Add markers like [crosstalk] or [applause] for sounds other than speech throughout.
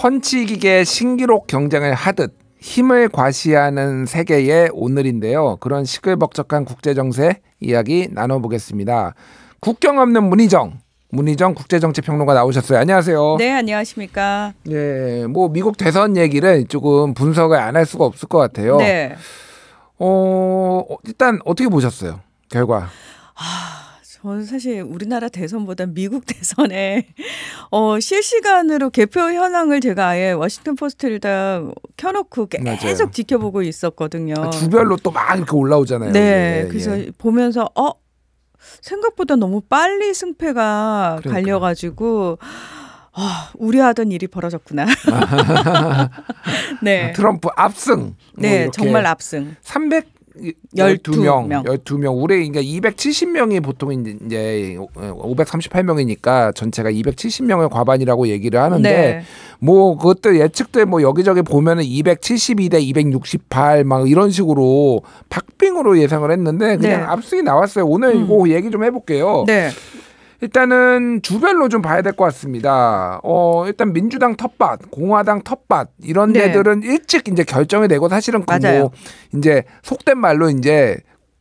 펀치기계 신기록 경쟁을 하듯 힘을 과시하는 세계의 오늘인데요. 그런 시끌벅적한 국제정세 이야기 나눠보겠습니다. 국경 없는 문희정. 문희정 국제정치평론가 나오셨어요. 안녕하세요. 네, 안녕하십니까. 예, 뭐 미국 대선 얘기를 조금 분석을 안 할 수가 없을 것 같아요. 네. 어, 일단 어떻게 보셨어요? 결과. 아... 저는 사실 우리나라 대선보다 미국 [laughs] 대선에 어, 실시간으로 개표 현황을 제가 아예 워싱턴 포스트를 다 켜놓고 계속 맞아요. 지켜보고 있었거든요. 아, 주별로 또 막 이렇게 올라오잖아요. 네, 예, 예. 그래서 예. 보면서 어 생각보다 너무 빨리 승패가 그러니까. 갈려가지고. 아, 우려하던 일이 벌어졌구나. [laughs] 네. 트럼프 압승. 뭐 네, 정말 압승. 300 열두 명 열두 명 올해 그러니까 270명이 보통 이제 538명이니까 전체가 270명의 과반이라고 얘기를 하는데 네. 뭐 그것도 예측도 뭐 여기저기 보면은 272대268막 이런 식으로 박빙으로 예상을 했는데 그냥 네. 압승이 나왔어요. 오늘 음. 이거 얘기 좀 해볼게요. 네. 일단은 주별로 좀 봐야 될 것 같습니다. 어, 일단 민주당 텃밭, 공화당 텃밭 이런 네. 데들은 일찍 이제 결정이 되고 사실은 그뭐 이제 속된 말로 이제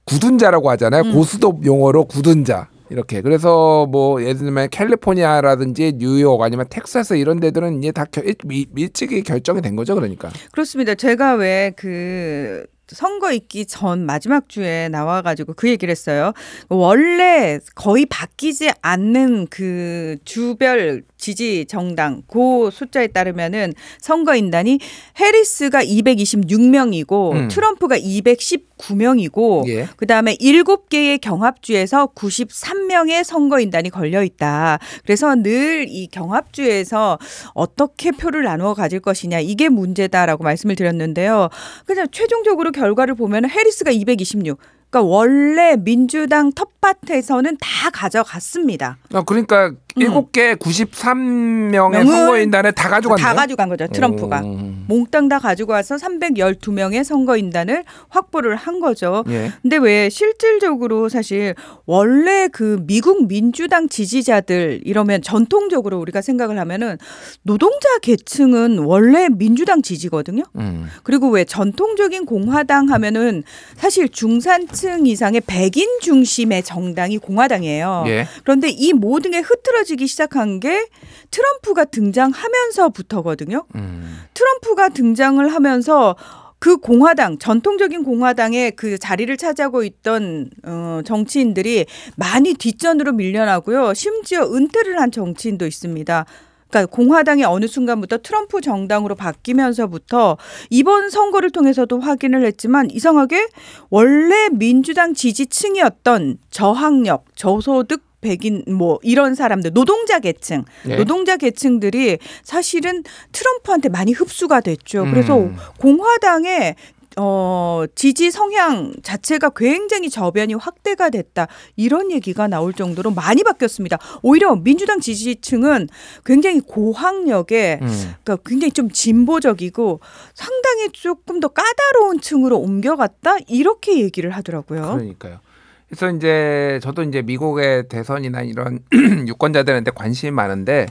굳은 자라고 하잖아요. 음. 고스톱 용어로 굳은 자. 이렇게 그래서 뭐 예를 들면 캘리포니아라든지 뉴욕 아니면 텍사스 이런 데들은 이제 다 일찍이 결정이 된 거죠 그러니까 그렇습니다 제가 왜그 선거 있기 전 마지막 주에 나와가지고 그 얘기를 했어요. 원래 거의 바뀌지 않는 그 주별 지지 정당 고 숫자에 따르면은 선거인단이 해리스가 226명이고 음. 트럼프가 219명이고 예. 그다음에 7개의 경합주에서 93명의 선거인단이 걸려 있다. 그래서 늘 이 경합주에서 어떻게 표를 나누어 가질 것이냐 이게 문제다라고 말씀을 드렸는데요. 그냥 최종적으로 결과를 보면 해리스가 226 그러니까 원래 민주당 텃밭에서는 다 가져갔습니다. 아, 그러니까 음. 일곱 개 93명의 선거인단을 다가지고네요다 가져간 거죠. 트럼프가. 오. 음. 몽땅 다 가지고 와서 312명의 선거인단을 확보를 한 거죠. 예. 근데 왜 실질적으로 사실 원래 그 미국 민주당 지지자들 이러면 전통적으로 우리가 생각을 하면은 노동자 계층은 원래 민주당 지지거든요. 음. 그리고 왜 전통적인 공화당 하면은 사실 중산층 이상의 백인 중심의 정당이 공화당이에요. 예. 그런데 이 모든 게 흐트러 흐트지기 시작한 게 트럼프가 등장하면서부터거든요. 음. 트럼프가 등장을 하면서 그 공화당 전통적인 공화당의 그 자리를 차지하고 있던 어, 정치인들이 많이 뒷전으로 밀려나고요. 심지어 은퇴를 한 정치인도 있습니다. 그러니까 공화당이 어느 순간부터 트럼프 정당으로 바뀌면서부터 이번 선거를 통해서도 확인을 했지만 이상하게 원래 민주당 지지층이었던 저학력, 저소득 백인 뭐 이런 사람들 노동자 계층 네. 노동자 계층들이 사실은 트럼프한테 많이 흡수가 됐죠. 그래서 음. 공화당의 어, 지지 성향 자체가 굉장히 저변이 확대가 됐다. 이런 얘기가 나올 정도로 많이 바뀌었습니다. 오히려 민주당 지지층은 굉장히 고학력에 음. 그러니까 굉장히 좀 진보적이고 상당히 조금 더 까다로운 층으로 옮겨갔다. 이렇게 얘기를 하더라고요. 그러니까요. 그래서 이제 저도 이제 미국의 대선이나 이런 [clears throat] 유권자들한테 관심이 많은데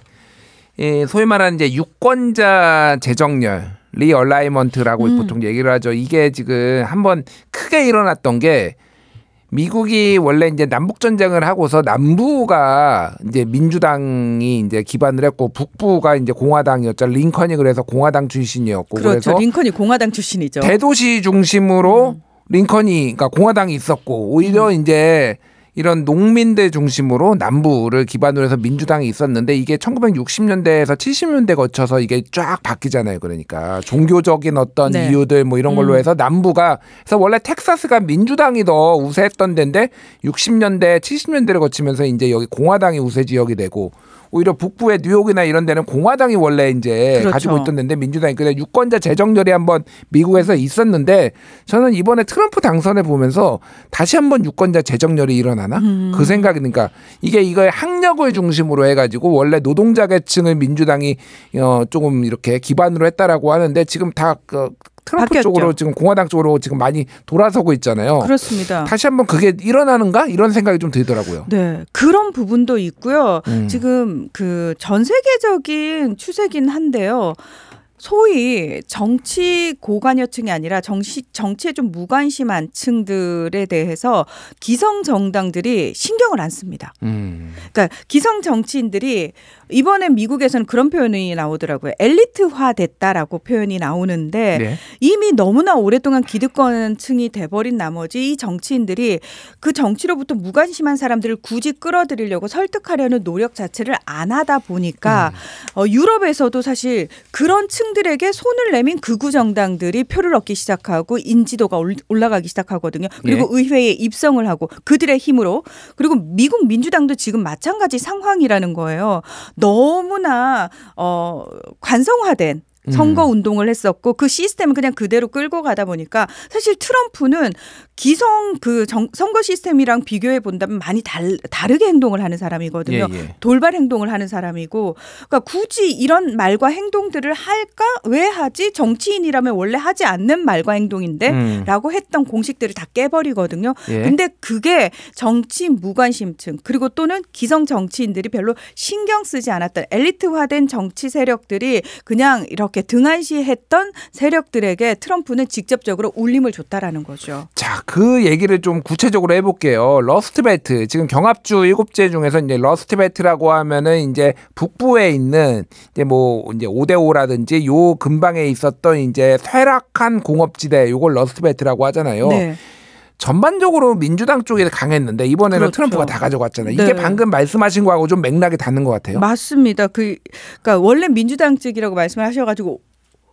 예, 소위 말하는 이제 유권자 재정렬 리얼라이먼트라고 음. 보통 얘기를 하죠. 이게 지금 한번 크게 일어났던 게 미국이 원래 이제 남북 전쟁을 하고서 남부가 이제 민주당이 이제 기반을 했고 북부가 이제 공화당이었죠. 링컨이 그래서 공화당 출신이었고 그렇죠. 래서 링컨이 공화당 출신이죠. 대도시 중심으로 음. 링컨이 그러니까 공화당이 있었고 오히려 음. 이제 이런 농민들 중심으로 남부를 기반으로 해서 민주당이 있었는데 이게 1960년대에서 70년대 거쳐서 이게 쫙 바뀌잖아요. 그러니까 종교적인 어떤 네. 이유들 뭐 이런 걸로 음. 해서 남부가 그래서 원래 텍사스가 민주당이 더 우세했던 데인데 60년대 70년대를 거치면서 이제 여기 공화당이 우세 지역이 되고 오히려 북부의 뉴욕이나 이런 데는 공화당이 원래 이제 그렇죠. 가지고 있던 데 민주당이 그냥 유권자 재정렬이 한번 미국에서 있었는데 저는 이번에 트럼프 당선을 보면서 다시 한번 유권자 재정렬이 일어나나 음. 그 생각이 그니까 이게 이거의 학력을 중심으로 해가지고 원래 노동자 계층을 민주당이 어 조금 이렇게 기반으로 했다라고 하는데 지금 다그 트럼프 바뀌었죠. 쪽으로 지금 공화당 쪽으로 지금 많이 돌아서고 있잖아요. 그렇습니다. 다시 한번 그게 일어나는가 이런 생각이 좀 들더라고요. 네, 그런 부분도 있고요. 음. 지금 그 전 세계적인 추세긴 한데요. 소위 정치 고관여층이 아니라 정치, 정치에 좀 무관심한 층들에 대해서 기성 정당들이 신경을 안 씁니다. 음. 그러니까 기성 정치인들이 이번에 미국에서는 그런 표현이 나오더라고요. 엘리트화 됐다라고 표현이 나오는데 네. 이미 너무나 오랫동안 기득권층이 돼버린 나머지 이 정치인들이 그 정치로부터 무관심한 사람들을 굳이 끌어들이려고 설득하려는 노력 자체를 안 하다 보니까 음. 어, 유럽에서도 사실 그런 층 학생들에게 손을 내민 극우 정당들이 표를 얻기 시작하고 인지도가 올라가기 시작하거든요. 그리고 네. 의회에 입성을 하고 그들의 힘으로 그리고 미국 민주당도 지금 마찬가지 상황이라는 거예요. 너무나 어 관성화된 선거 음. 운동을 했었고 그 시스템 그냥 그대로 끌고 가다 보니까 사실 트럼프는 기성 그 정, 선거 시스템이랑 비교해 본다면 많이 달, 다르게 행동을 하는 사람이거든요. 예, 예. 돌발 행동을 하는 사람이고, 그러니까 굳이 이런 말과 행동들을 할까 왜 하지? 정치인이라면 원래 하지 않는 말과 행동인데라고 음. 했던 공식들을 다 깨버리거든요. 예. 근데 그게 정치 무관심층 그리고 또는 기성 정치인들이 별로 신경 쓰지 않았던 엘리트화된 정치 세력들이 그냥 이렇게 등한시했던 세력들에게 트럼프는 직접적으로 울림을 줬다라는 거죠. 자, 그 얘기를 좀 구체적으로 해볼게요. 러스트벨트 지금 경합주 일곱 제 중에서 이제 러스트벨트라고 하면은 이제 북부에 있는 이제 뭐 이제 오데오라든지 요 근방에 있었던 이제 쇠락한 공업지대 요걸 러스트벨트라고 하잖아요. 네. 전반적으로 민주당 쪽이 강했는데 이번에는 그렇죠. 트럼프가 다 가져갔잖아요. 이게 네. 방금 말씀하신 거하고 좀 맥락이 닿는 것 같아요. 맞습니다. 그, 그러니까 원래 민주당 측이라고 말씀을 하셔가지고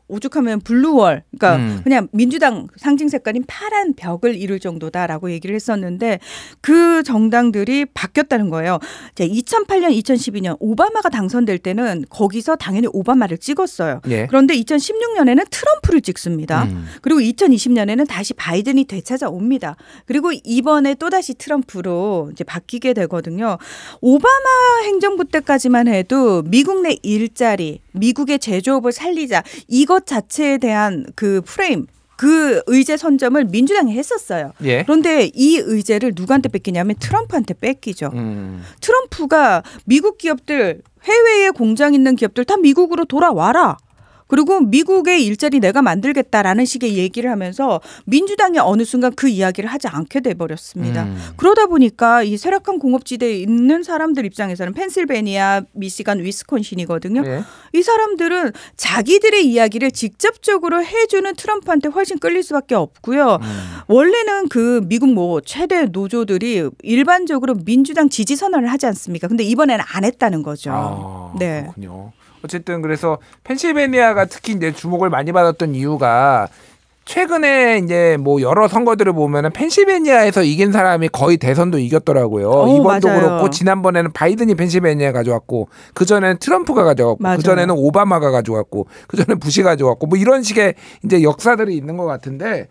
오죽하면 블루월, 그러니까 음. 그냥 민주당 상징 색깔인 파란 벽을 이룰 정도다라고 얘기를 했었는데 그 정당들이 바뀌었다는 거예요. 자, 2008년, 2012년 오바마가 당선될 때는 거기서 당연히 오바마를 찍었어요. 예. 그런데 2016년에는 트럼프를 찍습니다. 음. 그리고 2020년에는 다시 바이든이 되찾아옵니다. 그리고 이번에 또 다시 트럼프로 이제 바뀌게 되거든요. 오바마 행정부 때까지만 해도 미국 내 일자리 미국의 제조업을 살리자 이것 자체에 대한 그 프레임 그 의제 선점을 민주당이 했었어요. 예. 그런데 이 의제를 누구한테 뺏기냐면 트럼프한테 뺏기죠. 음. 트럼프가 미국 기업들 해외에 공장 있는 기업들 다 미국으로 돌아와라. 그리고 미국의 일자리 내가 만들겠다라는 식의 얘기를 하면서 민주당이 어느 순간 그 이야기를 하지 않게 돼버렸습니다. 음. 그러다 보니까 이세력한 공업지대에 있는 사람들 입장에서는 펜실베니아, 미시간, 위스콘신이거든요. 네. 이 사람들은 자기들의 이야기를 직접적으로 해주는 트럼프한테 훨씬 끌릴 수밖에 없고요. 음. 원래는 그 미국 뭐 최대 노조들이 일반적으로 민주당 지지 선언을 하지 않습니까? 근데 이번에는 안 했다는 거죠. 아, 네. 그렇군요. 어쨌든 그래서 펜실베니아가 특히 이제 주목을 많이 받았던 이유가 최근에 이제 뭐 여러 선거들을 보면은 펜실베니아에서 이긴 사람이 거의 대선도 이겼더라고요. 오, 어, 이번도 맞아요. 그렇고 지난번에는 바이든이 펜실베니아 가져왔고 그 전에는 트럼프가 가져왔고 그 전에는 오바마가 가져왔고 그 전에 부시 가져왔고 가뭐 이런 식의 이제 역사들이 있는 것 같은데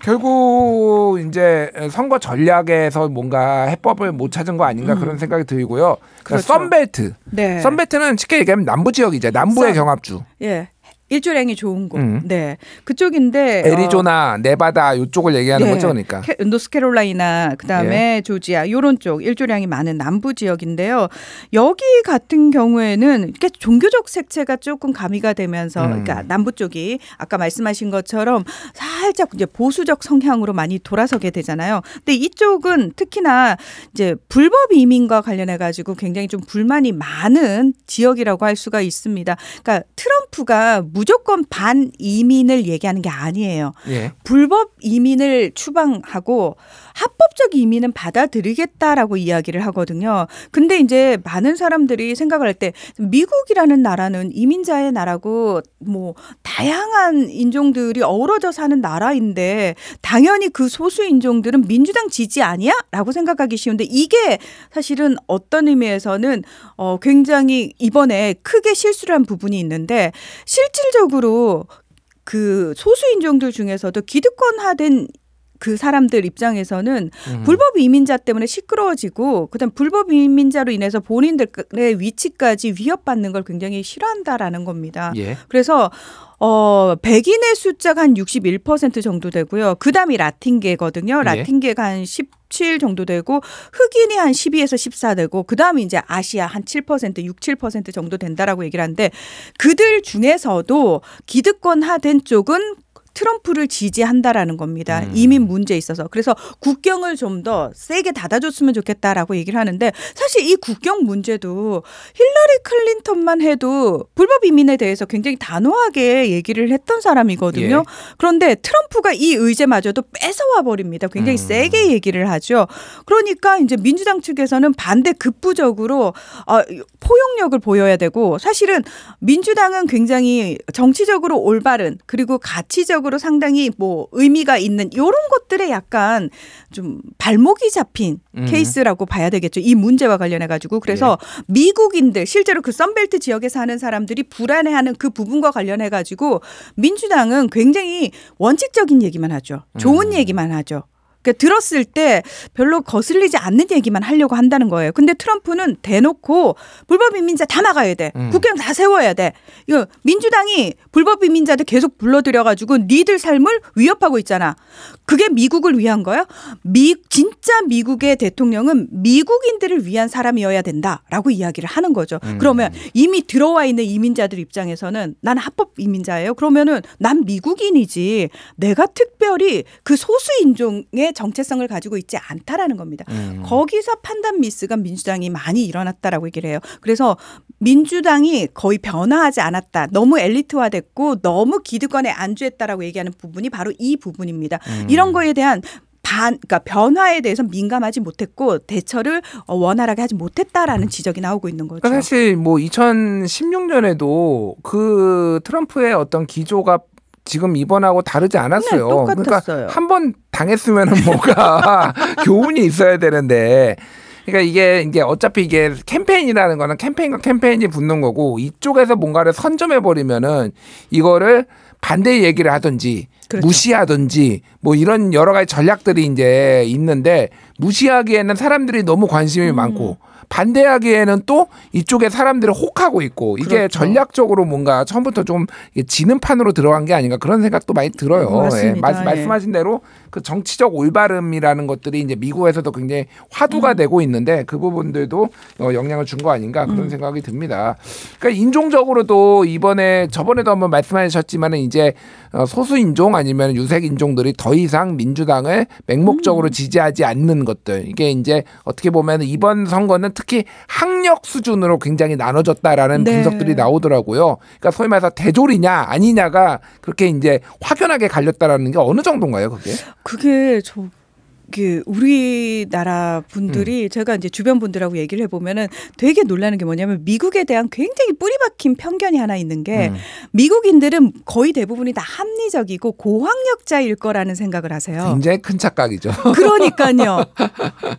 결국 이제 선거 전략에서 뭔가 해법을 못 찾은 거 아닌가 음. 그런 생각이 들고요. 그러니까 그렇죠. 썬벨트. 네. 썬벨트는 쉽게 얘기하면 남부 지역이죠. 남부의 선. 경합주. 예. 일조량이 좋은 곳. 음. 네. 그쪽인데 어, 애리조나, 어, 네바다 요쪽을 얘기하는 네. 거죠, 그러니까. 노스캐롤라이나 그다음에 예. 조지아 요런 쪽 일조량이 많은 남부 지역인데요. 여기 같은 경우에는 이렇게 종교적 색채가 조금 가미가 되면서 음. 그러니까 남부 쪽이 아까 말씀하신 것처럼 살짝 이제 보수적 성향으로 많이 돌아서게 되잖아요. 근데 이쪽은 특히나 이제 불법 이민과 관련해 가지고 굉장히 좀 불만이 많은 지역이라고 할 수가 있습니다. 그러니까 트럼프가 무조건 반 이민을 얘기하는 게 아니에요. 예. 불법 이민을 추방하고 합법적 이민은 받아들이겠다라고 이야기를 하거든요. 근데 이제 많은 사람들이 생각할때 미국이라는 나라는 이민자의 나라고 뭐 다양한 인종들이 어우러져 사는 나라인데 당연히 그 소수 인종들은 민주당 지지 아니야라고 생각하기 쉬운데 이게 사실은 어떤 의미에서는 어 굉장히 이번에 크게 실수를 한 부분이 있는데 실질 실질적으로 그 소수인종들 중에서도 기득권화된 그 사람들 입장에서는 음. 불법 이민자 때문에 시끄러워지고 그다음 불법 이민자로 인해서 본인들의 위치까지 위협받는 걸 굉장히 싫어한다라는 겁니다. 예. 그래서 어, 백인의 숫자가 한 61% 정도 되고요. 그 다음이 라틴계거든요. 예. 라틴계가 한 17 정도 되고, 흑인이 한 12에서 14 되고, 그 다음이 이제 아시아 한 7%, 6, 7% 정도 된다라고 얘기를 하는데, 그들 중에서도 기득권 하된 쪽은 트럼프를 지지한다라는 겁니다. 음. 이민 문제에 있어서. 그래서 국경을 좀 더 세게 닫아줬으면 좋겠다라고 얘기를 하는데 사실 이 국경 문제도 힐러리 클린턴만 해도 불법 이민에 대해서 굉장히 단호하게 얘기를 했던 사람이거든요. 예. 그런데 트럼프가 이 의제마저도 뺏어와 버립니다. 굉장히 음. 세게 얘기를 하죠. 그러니까 이제 민주당 측에서는 반대 급부적으로 어, 포용력을 보여야 되고 사실은 민주당은 굉장히 정치적으로 올바른 그리고 가치적으로 정치적으로 상당히 뭐 의미가 있는 이런 것들에 약간 좀 발목이 잡힌 음. 케이스라고 봐야 되겠죠. 이 문제와 관련해 가지고 그래서 예. 미국인들 실제로 그 썬벨트 지역에 사는 사람들이 불안해하는 그 부분과 관련해 가지고 민주당은 굉장히 원칙적인 얘기만 하죠. 좋은 음. 얘기만 하죠. 그러니까 들었을 때 별로 거슬리지 않는 얘기만 하려고 한다는 거예요. 근데 트럼프는 대놓고 불법 이민자 다 막아야 돼. 음. 국경다 세워야 돼. 이거 민주당이 불법 이민자들 계속 불러들여 가지고 니들 삶을 위협하고 있잖아. 그게 미국을 위한 거야? 미 진짜 미국의 대통령은 미국인들을 위한 사람이어야 된다라고 이야기를 하는 거죠. 음. 그러면 이미 들어와 있는 이민자들 입장에서는 난 합법 이민자예요. 그러면은 난 미국인이지. 내가 특별히 그 소수 인종의 정체성을 가지고 있지 않다라는 겁니다. 음. 거기서 판단 미스가 민주당이 많이 일어났다라고 얘기를 해요. 그래서 민주당이 거의 변화하지 않았다. 너무 엘리트화됐고 너무 기득권에 안주했다라고 얘기하는 부분이 바로 이 부분입니다. 음. 이런 거에 대한 반, 그러니까 변화에 대해서 민감하지 못했고 대처를 원활하게 하지 못했다라는 지적이 나오고 있는 거죠. 그러니까 사실 뭐 2016년에도 그 트럼프의 어떤 기조가 지금 입원하고 다르지 않았어요. 네, 그러니까 한 번 당했으면 [laughs] 뭐가 교훈이 있어야 되는데 그러니까 이게 이제 어차피 이게 캠페인이라는 거는 캠페인과 캠페인이 붙는 거고 이쪽에서 뭔가를 선점해 버리면은 이거를 반대 얘기를 하든지 그렇죠. 무시하든지 뭐 이런 여러 가지 전략들이 이제 있는데 무시하기에는 사람들이 너무 관심이 음. 많고 반대하기에는 또 이쪽에 사람들을 혹하고 있고 이게 그렇죠. 전략적으로 뭔가 처음부터 좀 지는 판으로 들어간 게 아닌가 그런 생각도 많이 들어요. 음, 예. 마, 예. 말씀하신 대로 그 정치적 올바름이라는 것들이 이제 미국에서도 굉장히 화두가 음. 되고 있는데 그 부분들도 어, 영향을 준 거 아닌가 그런 음. 생각이 듭니다. 그러니까 인종적으로도 이번에 저번에도 한번 말씀하셨지만은 이제 어, 소수 인종 아니면 유색 인종들이 더 이상 민주당을 맹목적으로 음. 지지하지 않는 것들 이게 이제 어떻게 보면 이번 선거는 특히 학력 수준으로 굉장히 나눠졌다라는 네. 분석들이 나오더라고요. 그러니까 소위 말해서 대졸이냐 아니냐가 그렇게 이제 확연하게 갈렸다라는 게 어느 정도인가요, 그게? 그게 저그 우리나라 분들이 음. 제가 이제 주변 분들하고 얘기를 해보면은 되게 놀라는 게 뭐냐면 미국에 대한 굉장히 뿌리박힌 편견이 하나 있는 게 음. 미국인들은 거의 대부분이 다 합리적이고 고학력자일 거라는 생각을 하세요. 굉장히 큰 착각이죠. [laughs] 그러니까요.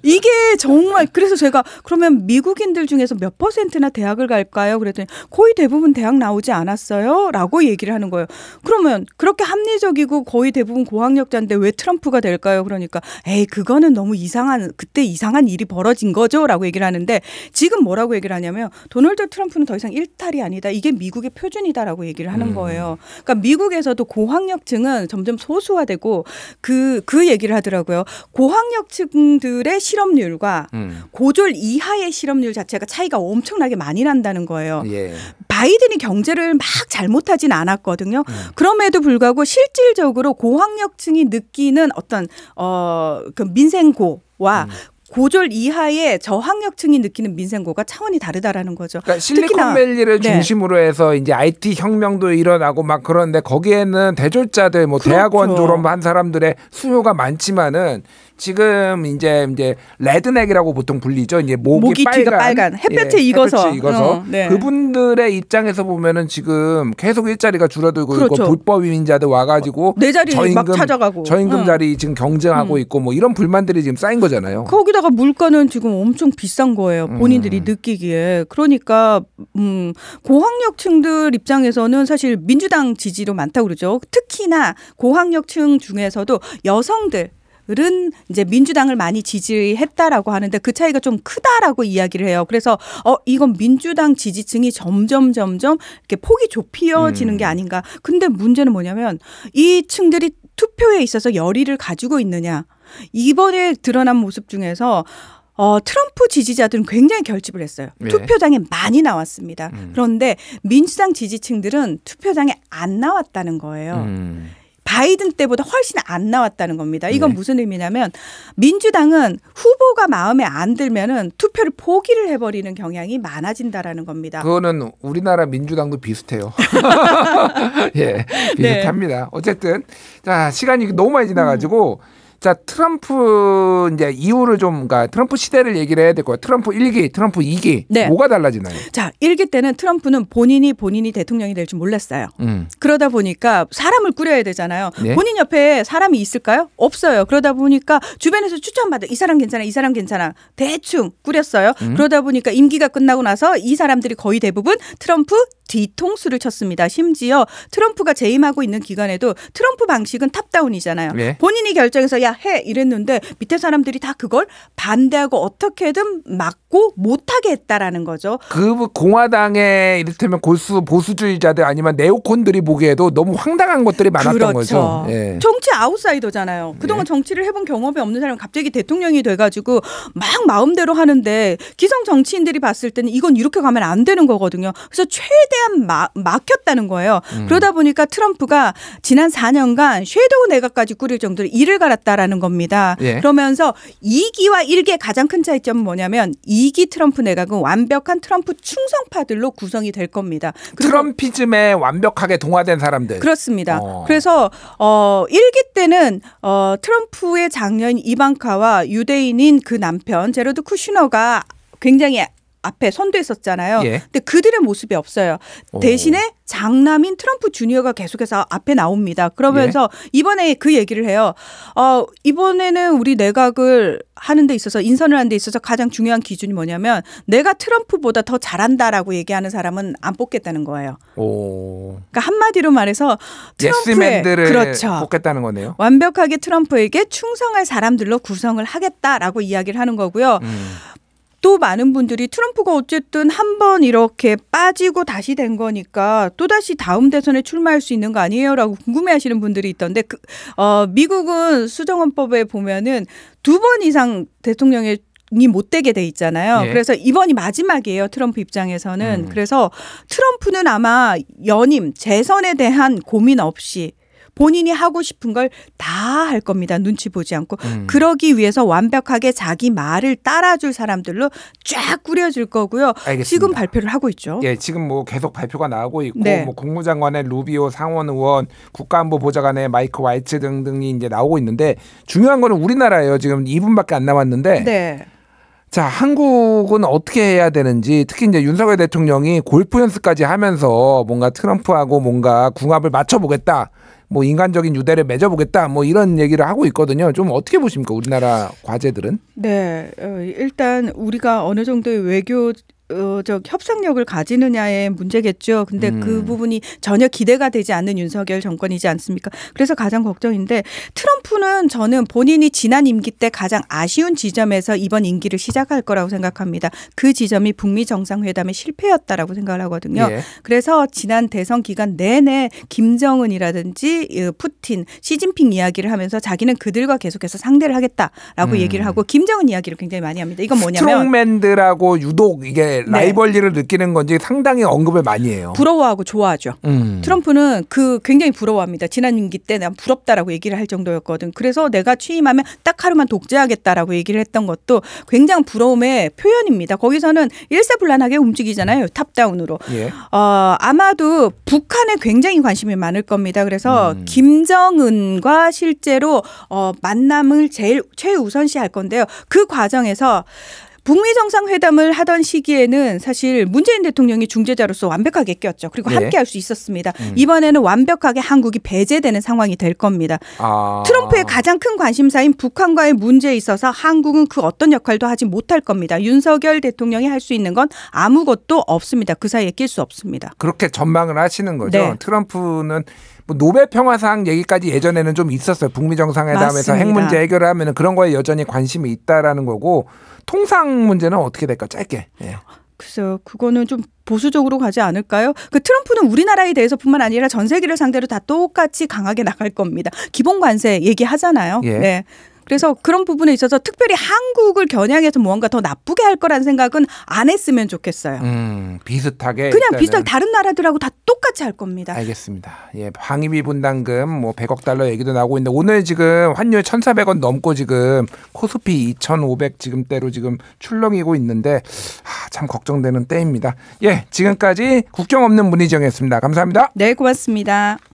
이게 정말 그래서 제가 그러면 미국인들 중에서 몇 퍼센트나 대학을 갈까요? 그랬더니 거의 대부분 대학 나오지 않았어요? 라고 얘기를 하는 거예요. 그러면 그렇게 합리적이고 거의 대부분 고학력자인데 왜 트럼프가 될까요? 그러니까 에이 에이 그거는 너무 이상한 그때 이상한 일이 벌어진 거죠라고 얘기를 하는데 지금 뭐라고 얘기를 하냐면 도널드 트럼프는 더 이상 일탈이 아니다 이게 미국의 표준이다라고 얘기를 하는 음. 거예요. 그러니까 미국에서도 고학력층은 점점 소수화되고 그그 그 얘기를 하더라고요. 고학력층들의 실업률과 음. 고졸 이하의 실업률 자체가 차이가 엄청나게 많이 난다는 거예요. 예. 바이든이 경제를 막 잘못하진 않았거든요. 음. 그럼에도 불구하고 실질적으로 고학력층이 느끼는 어떤 어그 민생고와 음. 고졸 이하의 저학력층이 느끼는 민생고가 차원이 다르다라는 거죠. 그러니까 실리콘밸리를 네. 중심으로 해서 이제 IT 혁명도 일어나고 막 그런데 거기에는 대졸자들 뭐 그렇죠. 대학원 졸업한 사람들의 수요가 많지만은 지금 이제 이제 레드넥이라고 보통 불리죠. 이제 목이, 목이 빨간, 빨간. 햇볕에 예, 익어서, 햇볕에 익어서. 어, 네. 그분들의 입장에서 보면은 지금 계속 일자리가 줄어들고 그렇죠. 있고 불법 이민자들 와가지고 내 자리 저임금, 막 찾아가고 저임금 응. 자리 지금 경쟁하고 응. 있고 뭐 이런 불만들이 지금 쌓인 거잖아요. 거기다 거기다가 물가는 지금 엄청 비싼 거예요. 음. 본인들이 음. 느끼기에. 그러니까 음 고학력층들 입장에서는 사실 민주당 지지로 많다고 그러죠. 특히나 고학력층 중에서도 여성들 은 이제 민주당을 많이 지지했다라고 하는데 그 차이가 좀 크다라고 이야기를 해요. 그래서 어 이건 민주당 지지층이 점점 점점 이렇게 폭이 좁혀지는 음. 게 아닌가. 근데 문제는 뭐냐면 이 층들이 투표에 있어서 열의를 가지고 있느냐. 이번에 드러난 모습 중에서 어, 트럼프 지지자들은 굉장히 결집을 했어요. 예. 투표장에 많이 나왔습니다. 음. 그런데 민주당 지지층들은 투표장에 안 나왔다는 거예요. 음. 바이든 때보다 훨씬 안 나왔다는 겁니다. 이건 네. 무슨 의미냐면 민주당은 후보가 마음에 안 들면은 투표를 포기를 해버리는 경향이 많아진다라는 겁니다. 그거는 우리나라 민주당도 비슷해요. [laughs] [laughs] 예, 네. 비슷합니다. 네. 어쨌든 자 시간이 너무 많이 지나가지고. 음. 자 트럼프 이제 이후를 좀 그러니까 트럼프 시대를 얘기를 해야 될 거예요. 트럼프 1기, 트럼프 2기 네. 뭐가 달라지나요? 자 1기 때는 트럼프는 본인이 본인이 대통령이 될 줄 몰랐어요. 음. 그러다 보니까 사람을 꾸려야 되잖아요. 네? 본인 옆에 사람이 있을까요? 없어요. 그러다 보니까 주변에서 추천받아 이 사람 괜찮아, 이 사람 괜찮아 대충 꾸렸어요. 음. 그러다 보니까 임기가 끝나고 나서 이 사람들이 거의 대부분 트럼프 뒤통수를 쳤습니다. 심지어 트럼프가 재임하고 있는 기간에도 트럼프 방식은 탑다운이잖아요. 예. 본인이 결정해서 야 해 이랬는데 밑에 사람들이 다 그걸 반대하고 어떻게든 막고 못하게 했다라는 거죠. 그 공화당의 이를테면 고수 보수주의자들 아니면 네오콘들이 보기에도 너무 황당한 것들이 많았던 그렇죠. 거죠. 예. 정치 아웃사이더잖아요. 그동안 예. 정치를 해본 경험이 없는 사람이 갑자기 대통령이 돼가지고 막 마음대로 하는데 기성 정치인들이 봤을 때는 이건 이렇게 가면 안 되는 거거든요. 그래서 최대 최대한 마, 막혔다는 거예요. 음. 그러다 보니까 트럼프가 지난 4년간 섀도우 내각까지 꾸릴 정도로 이를 갈았다라는 겁니다. 예. 그러면서 2기와 1기의 가장 큰 차이점은 뭐냐면 2기 트럼프 내각은 완벽한 트럼프 충성파들로 구성이 될 겁니다. 트럼피즘에 완벽하게 동화된 사람들. 그렇습니다. 어. 그래서 어 1기 때는 어 트럼프의 장녀인 이방카와 유대인인 그 남편 제로드 쿠슈너가 굉장히 앞에 선두했었잖아요. 예. 근데 그들의 모습이 없어요. 대신에 오. 장남인 트럼프 주니어가 계속해서 앞에 나옵니다. 그러면서 예. 이번에 그 얘기를 해요. 어, 이번에는 우리 내각을 하는 데 있어서 인선을 하는 데 있어서 가장 중요한 기준이 뭐냐면 내가 트럼프보다 더 잘한다라고 얘기하는 사람은 안 뽑겠다는 거예요. 오. 그러니까 한마디로 말해서 트럼프의 그렇죠. 뽑겠다는 거네요. 완벽하게 트럼프에게 충성할 사람들로 구성을 하겠다라고 이야기를 하는 거고요. 음. 또 많은 분들이 트럼프가 어쨌든 한 번 이렇게 빠지고 다시 된 거니까 또다시 다음 대선에 출마할 수 있는 거 아니에요? 라고 궁금해 하시는 분들이 있던데, 그, 어, 미국은 수정헌법에 보면은 두 번 이상 대통령의 이못 되게 돼 있잖아요. 예. 그래서 이번이 마지막이에요. 트럼프 입장에서는. 음. 그래서 트럼프는 아마 연임, 재선에 대한 고민 없이 본인이 하고 싶은 걸 다 할 겁니다. 눈치 보지 않고. 음. 그러기 위해서 완벽하게 자기 말을 따라줄 사람들로 쫙 꾸려질 거고요. 알겠습니다. 지금 발표를 하고 있죠. 예, 지금 뭐 계속 발표가 나오고 있고 네. 뭐 국무장관의 루비오 상원 의원, 국가안보 보좌관의 마이크 와이츠 등등이 이제 나오고 있는데 중요한 거는 우리나라예요. 지금 2분밖에 안 남았는데 네. 자, 한국은 어떻게 해야 되는지 특히 이제 윤석열 대통령이 골프 연습까지 하면서 뭔가 트럼프하고 뭔가 궁합을 맞춰 보겠다. 뭐 인간적인 유대를 맺어보겠다 뭐 이런 얘기를 하고 있거든요. 좀 어떻게 보십니까 우리나라 과제들은? 네, 어, 일단 우리가 어느 정도의 외교 어, 저 협상력을 가지느냐의 문제겠죠. 근데 그 음. 그 부분이 전혀 기대가 되지 않는 윤석열 정권이지 않습니까? 그래서 가장 걱정인데 트럼프는 저는 본인이 지난 임기 때 가장 아쉬운 지점에서 이번 임기를 시작할 거라고 생각합니다. 그 지점이 북미 정상회담의 실패였다라고 생각을 하거든요. 예. 그래서 지난 대선 기간 내내 김정은이라든지 어, 푸틴, 시진핑 이야기를 하면서 자기는 그들과 계속해서 상대를 하겠다라고 음. 얘기를 하고 김정은 이야기를 굉장히 많이 합니다. 이건 뭐냐면 트롱맨들하고 유독 이게 네. 라이벌리를 느끼는 건지 상당히 언급을 많이 해요. 부러워하고 좋아하죠. 음. 트럼프는 그 굉장히 부러워합니다. 지난 임기 때난 부럽다라고 얘기를 할 정도였거든. 그래서 내가 취임하면 딱 하루만 독재하겠다라고 얘기를 했던 것도 굉장히 부러움의 표현입니다. 거기서는 일사불란하게 움직이잖아요. 탑다운으로. 예. 어, 아마도 북한에 굉장히 관심이 많을 겁니다. 그래서 음. 김정은과 실제로 어, 만남을 제일 최우선시 할 건데요. 그 과정에서 북미 정상회담을 하던 시기에는 사실 문재인 대통령이 중재자로서 완벽하게 꼈죠. 그리고 네. 함께 할 수 있었습니다. 음. 이번에는 완벽하게 한국이 배제되는 상황이 될 겁니다. 아. 트럼프의 가장 큰 관심사인 북한과의 문제에 있어서 한국은 그 어떤 역할도 하지 못할 겁니다. 윤석열 대통령이 할 수 있는 건 아무것도 없습니다. 그 사이에 낄 수 없습니다. 그렇게 전망을 하시는 거죠. 네. 트럼프는 뭐 노벨 평화상 얘기까지 예전에는 좀 있었어요. 북미 정상회담에서 핵 문제 해결하면 을 그런 거에 여전히 관심이 있다라는 거고 통상 문제는 어떻게 될까 짧게. 예. 글쎄요, 그거는 좀 보수적으로 가지 않을까요? 그 트럼프는 우리나라에 대해서뿐만 아니라 전 세계를 상대로 다 똑같이 강하게 나갈 겁니다. 기본 관세 얘기하잖아요. 예. 네. 그래서 그런 부분에 있어서 특별히 한국을 겨냥해서 무언가더 나쁘게 할 거란 생각은 안 했으면 좋겠어요. 음, 비슷하게 그냥 비슷하게 다른 나라들하고 다 똑같이 할 겁니다. 알겠습니다. 예, 방위비 분담금 뭐 100억 달러 얘기도 나오고 있는데 오늘 지금 환율 1,400원 넘고 지금 코스피 2,500 지금대로 지금 출렁이고 있는데 아, 참 걱정되는 때입니다. 예, 지금까지 국경 없는 문희정이었습니다. 감사합니다. 네, 고맙습니다.